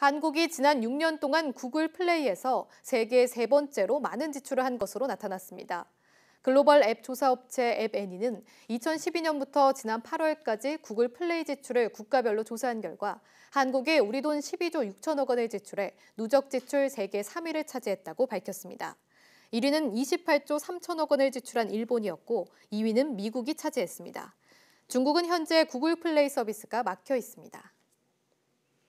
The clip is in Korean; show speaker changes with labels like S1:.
S1: 한국이 지난 6년 동안 구글 플레이에서 세계 세 번째로 많은 지출을 한 것으로 나타났습니다. 글로벌 앱 조사 업체 앱애니는 2012년부터 지난 8월까지 구글 플레이 지출을 국가별로 조사한 결과 한국이 우리 돈 12조 6천억 원을 지출해 누적 지출 세계 3위를 차지했다고 밝혔습니다. 1위는 28조 3천억 원을 지출한 일본이었고 2위는 미국이 차지했습니다. 중국은 현재 구글 플레이 서비스가 막혀 있습니다.